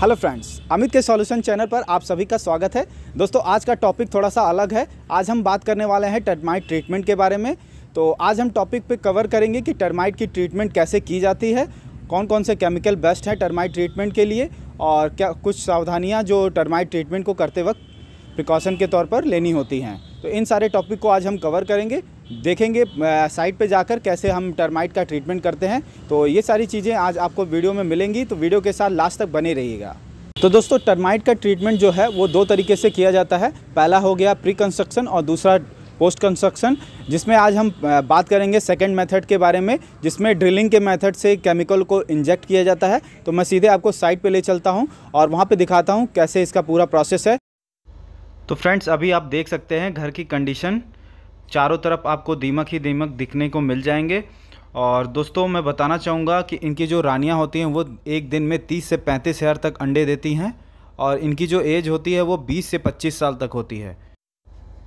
hello friends Amit के solution channel पर आप सभी का स्वागत है दोस्तों आज का टॉपिक थोड़ा सा अलग है आज हम बात करने वाले हैं टर्माइट ट्रीटमेंट के बारे में तो आज हम टॉपिक पे कवर करेंगे कि टर्माइट की ट्रीटमेंट कैसे की जाती है कौन कौन से केमिकल बेस्ट हैं टर्माइट ट्रीटमेंट के लिए और क्या कुछ सावधानियाँ जो टर्माइट ट्रीटमेंट को करते वक्त प्रिकॉशन के तौर पर लेनी होती हैं तो इन सारे टॉपिक को आज हम कवर करेंगे देखेंगे साइट पे जाकर कैसे हम टर्माइट का ट्रीटमेंट करते हैं तो ये सारी चीज़ें आज आपको वीडियो में मिलेंगी तो वीडियो के साथ लास्ट तक बने रहिएगा तो दोस्तों टर्माइट का ट्रीटमेंट जो है वो दो तरीके से किया जाता है पहला हो गया प्री कंस्ट्रक्शन और दूसरा पोस्ट कंस्ट्रक्शन जिसमें आज हम बात करेंगे सेकेंड मेथड के बारे में जिसमें ड्रिलिंग के मेथड से केमिकल को इंजेक्ट किया जाता है तो मैं सीधे आपको साइट पे ले चलता हूँ और वहाँ पे दिखाता हूँ कैसे इसका पूरा प्रोसेस है तो फ्रेंड्स अभी आप देख सकते हैं घर की कंडीशन चारों तरफ आपको दीमक ही दीमक दिखने को मिल जाएंगे और दोस्तों मैं बताना चाहूँगा कि इनकी जो रानियाँ होती हैं वो एक दिन में तीस से पैंतीस हज़ार तक अंडे देती हैं और इनकी जो एज होती है वो बीस से पच्चीस साल तक होती है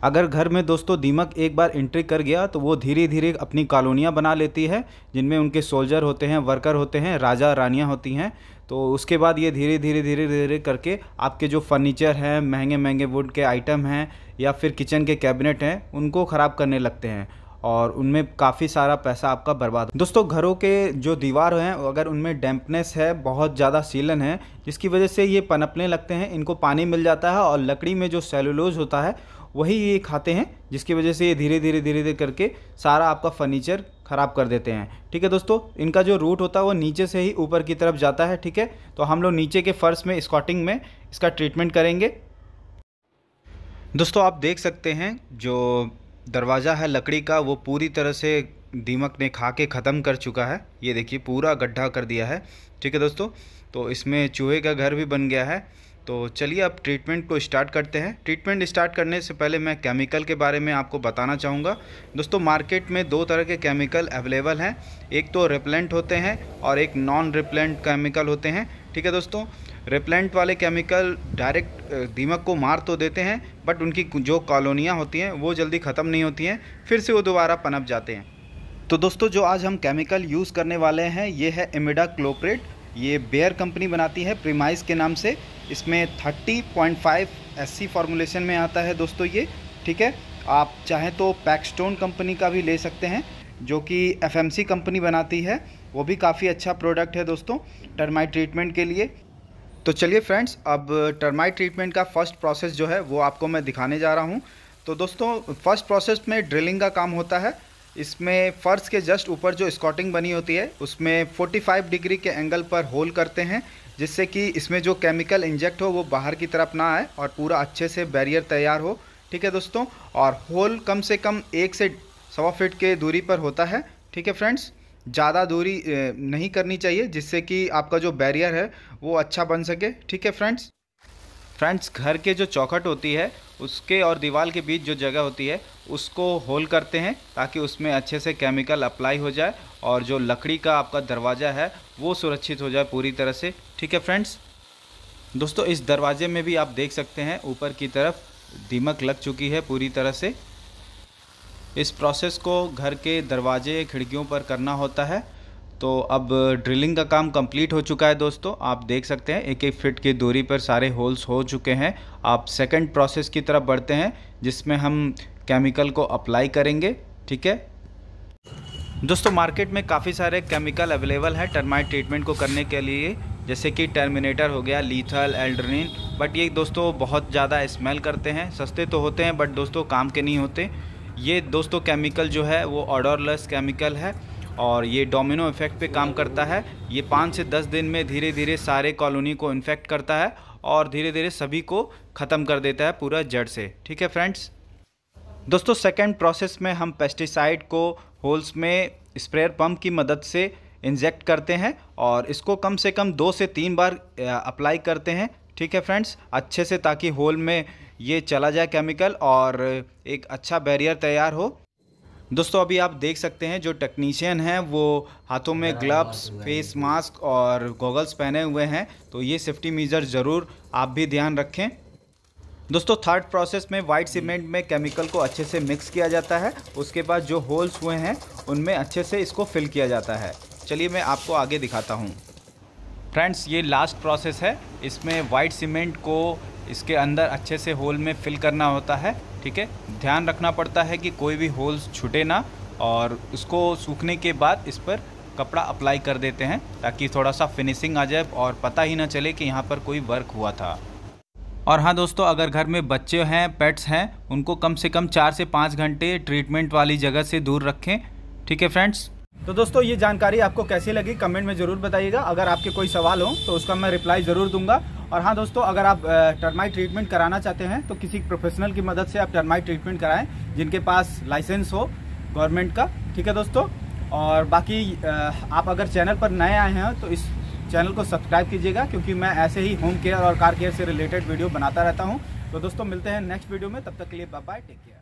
अगर घर में दोस्तों दीमक एक बार एंट्री कर गया तो वो धीरे धीरे अपनी कॉलोनियाँ बना लेती है जिनमें उनके सोल्जर होते हैं वर्कर होते हैं राजा रानियाँ होती हैं तो उसके बाद ये धीरे धीरे धीरे धीरे करके आपके जो फर्नीचर हैं महंगे महंगे वुड के आइटम हैं या फिर किचन के कैबिनेट हैं उनको ख़राब करने लगते हैं और उनमें काफ़ी सारा पैसा आपका बर्बाद दोस्तों घरों के जो दीवार हैं अगर उनमें डैम्पनेस है बहुत ज़्यादा सीलन है जिसकी वजह से ये पनपने लगते हैं इनको पानी मिल जाता है और लकड़ी में जो सेलुलोज होता है वही ये खाते हैं जिसकी वजह से ये धीरे धीरे धीरे धीरे करके सारा आपका फर्नीचर ख़राब कर देते हैं ठीक है दोस्तों इनका जो रूट होता है वो नीचे से ही ऊपर की तरफ जाता है ठीक है तो हम लोग नीचे के फ़र्श में स्कॉटिंग में इसका ट्रीटमेंट करेंगे दोस्तों आप देख सकते हैं जो दरवाज़ा है लकड़ी का वो पूरी तरह से दीमक ने खा के ख़त्म कर चुका है ये देखिए पूरा गड्ढा कर दिया है ठीक है दोस्तों तो इसमें चूहे का घर भी बन गया है तो चलिए अब ट्रीटमेंट को स्टार्ट करते हैं ट्रीटमेंट स्टार्ट करने से पहले मैं केमिकल के बारे में आपको बताना चाहूँगा दोस्तों मार्केट में दो तरह के केमिकल अवेलेबल हैं एक तो रिप्लेंट होते हैं और एक नॉन रिप्लेंट केमिकल होते हैं ठीक है दोस्तों रिप्लेंट वाले केमिकल डायरेक्ट दीमक को मार तो देते हैं बट उनकी जो कॉलोनियाँ होती हैं वो जल्दी ख़त्म नहीं होती हैं फिर से वो दोबारा पनप जाते हैं तो दोस्तों जो आज हम केमिकल यूज़ करने वाले हैं ये है इमिडा क्लोप्रेट ये बेयर कंपनी बनाती है प्रीमाइस के नाम से इसमें 30.5 सी फार्मूलेशन में आता है दोस्तों ये ठीक है आप चाहें तो पैकस्टोन कंपनी का भी ले सकते हैं जो कि सी कंपनी बनाती है वो भी काफ़ी अच्छा प्रोडक्ट है दोस्तों टर्माइट ट्रीटमेंट के लिए तो चलिए फ्रेंड्स अब टर्माइट ट्रीटमेंट का फर्स्ट प्रोसेस जो है वो आपको मैं दिखाने जा रहा हूँ तो दोस्तों फर्स्ट प्रोसेस में ड्रिलिंग का काम होता है इसमें फ़र्श के जस्ट ऊपर जो स्कॉटिंग बनी होती है उसमें 45 डिग्री के एंगल पर होल करते हैं जिससे कि इसमें जो केमिकल इंजेक्ट हो वो बाहर की तरफ ना आए और पूरा अच्छे से बैरियर तैयार हो ठीक है दोस्तों और होल कम से कम एक से सवा फीट के दूरी पर होता है ठीक है फ्रेंड्स ज़्यादा दूरी नहीं करनी चाहिए जिससे कि आपका जो बैरियर है वो अच्छा बन सके ठीक है फ्रेंड्स फ्रेंड्स घर के जो चौखट होती है उसके और दीवार के बीच जो जगह होती है उसको होल करते हैं ताकि उसमें अच्छे से केमिकल अप्लाई हो जाए और जो लकड़ी का आपका दरवाज़ा है वो सुरक्षित हो जाए पूरी तरह से ठीक है फ्रेंड्स दोस्तों इस दरवाजे में भी आप देख सकते हैं ऊपर की तरफ दीमक लग चुकी है पूरी तरह से इस प्रोसेस को घर के दरवाजे खिड़कियों पर करना होता है तो अब ड्रिलिंग का काम कंप्लीट हो चुका है दोस्तों आप देख सकते हैं एक एक फिट की दूरी पर सारे होल्स हो चुके हैं आप सेकंड प्रोसेस की तरफ बढ़ते हैं जिसमें हम केमिकल को अप्लाई करेंगे ठीक है दोस्तों मार्केट में काफ़ी सारे केमिकल अवेलेबल हैं टर्माइट ट्रीटमेंट को करने के लिए जैसे कि टर्मिनेटर हो गया लीथल एल्ड्रीन बट ये दोस्तों बहुत ज़्यादा स्मेल करते हैं सस्ते तो होते हैं बट दोस्तों काम के नहीं होते ये दोस्तों केमिकल जो है वो ऑर्डरलेस केमिकल है और ये डोमिनो इफेक्ट पे काम करता है ये पाँच से दस दिन में धीरे धीरे सारे कॉलोनी को इन्फेक्ट करता है और धीरे धीरे सभी को ख़त्म कर देता है पूरा जड़ से ठीक है फ्रेंड्स दोस्तों सेकेंड प्रोसेस में हम पेस्टिसाइड को होल्स में स्प्रेयर पम्प की मदद से इंजेक्ट करते हैं और इसको कम से कम दो से तीन बार अप्लाई करते हैं ठीक है फ्रेंड्स अच्छे से ताकि होल में ये चला जाए केमिकल और एक अच्छा बैरियर तैयार हो दोस्तों अभी आप देख सकते हैं जो टेक्नीशियन हैं वो हाथों में ग्लव्स फेस मास्क और गॉगल्स पहने हुए हैं तो ये सेफ्टी मेजर ज़रूर आप भी ध्यान रखें दोस्तों थर्ड प्रोसेस में वाइट सीमेंट में केमिकल को अच्छे से मिक्स किया जाता है उसके बाद जो होल्स हुए हैं उनमें अच्छे से इसको फिल किया जाता है चलिए मैं आपको आगे दिखाता हूँ फ्रेंड्स ये लास्ट प्रोसेस है इसमें वाइट सीमेंट को इसके अंदर अच्छे से होल में फिल करना होता है ठीक है ध्यान रखना पड़ता है कि कोई भी होल्स छूटे ना और उसको सूखने के बाद इस पर कपड़ा अप्लाई कर देते हैं ताकि थोड़ा सा फिनिशिंग आ जाए और पता ही ना चले कि यहाँ पर कोई वर्क हुआ था और हाँ दोस्तों अगर घर में बच्चे हैं पेट्स हैं उनको कम से कम चार से पाँच घंटे ट्रीटमेंट वाली जगह से दूर रखें ठीक है फ्रेंड्स तो दोस्तों ये जानकारी आपको कैसी लगी कमेंट में ज़रूर बताइएगा अगर आपके कोई सवाल हो तो उसका मैं रिप्लाई ज़रूर दूंगा और हाँ दोस्तों अगर आप टर्माइट ट्रीटमेंट कराना चाहते हैं तो किसी प्रोफेशनल की मदद से आप टर्माइट ट्रीटमेंट कराएं जिनके पास लाइसेंस हो गवर्नमेंट का ठीक है दोस्तों और बाकी आप अगर चैनल पर नए आए हैं तो इस चैनल को सब्सक्राइब कीजिएगा क्योंकि मैं ऐसे ही होम केयर और कार केयर से रिलेटेड वीडियो बनाता रहता हूँ तो दोस्तों मिलते हैं नेक्स्ट वीडियो में तब तक के लिए बाय टेक केयर